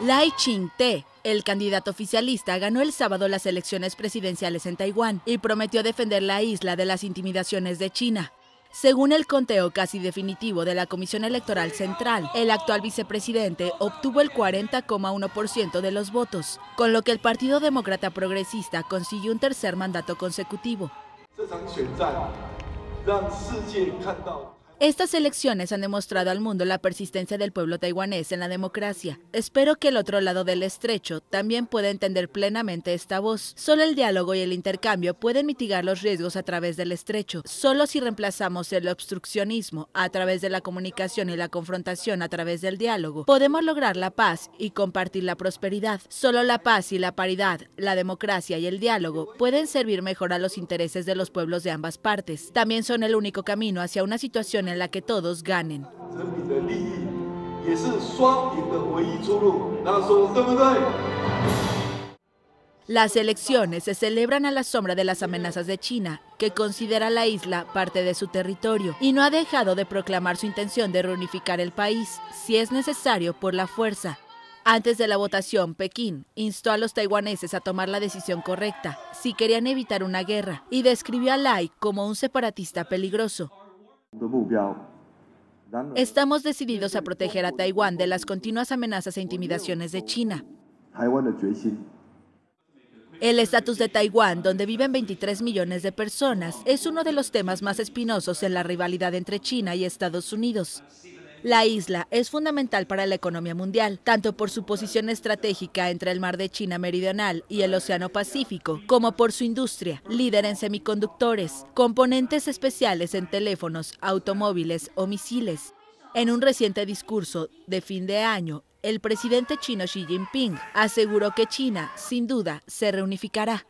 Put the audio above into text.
Lai Ching-te, el candidato oficialista ganó el sábado las elecciones presidenciales en Taiwán y prometió defender la isla de las intimidaciones de China. Según el conteo casi definitivo de la Comisión Electoral Central, el actual vicepresidente obtuvo el 40,1% de los votos, con lo que el Partido Demócrata Progresista consiguió un tercer mandato consecutivo. Estas elecciones han demostrado al mundo la persistencia del pueblo taiwanés en la democracia. Espero que el otro lado del estrecho también pueda entender plenamente esta voz. Solo el diálogo y el intercambio pueden mitigar los riesgos a través del estrecho. Solo si reemplazamos el obstruccionismo a través de la comunicación y la confrontación a través del diálogo, podemos lograr la paz y compartir la prosperidad. Solo la paz y la paridad, la democracia y el diálogo pueden servir mejor a los intereses de los pueblos de ambas partes. También son el único camino hacia una situación en la que todos ganen. Las elecciones se celebran a la sombra de las amenazas de China, que considera la isla parte de su territorio y no ha dejado de proclamar su intención de reunificar el país, si es necesario, por la fuerza. Antes de la votación, Pekín instó a los taiwaneses a tomar la decisión correcta si querían evitar una guerra y describió a Lai como un separatista peligroso. Estamos decididos a proteger a Taiwán de las continuas amenazas e intimidaciones de China. El estatus de Taiwán, donde viven 23 millones de personas, es uno de los temas más espinosos en la rivalidad entre China y Estados Unidos. La isla es fundamental para la economía mundial, tanto por su posición estratégica entre el mar de China Meridional y el Océano Pacífico, como por su industria, líder en semiconductores, componentes especiales en teléfonos, automóviles o misiles. En un reciente discurso de fin de año, el presidente chino Xi Jinping aseguró que China, sin duda, se reunificará.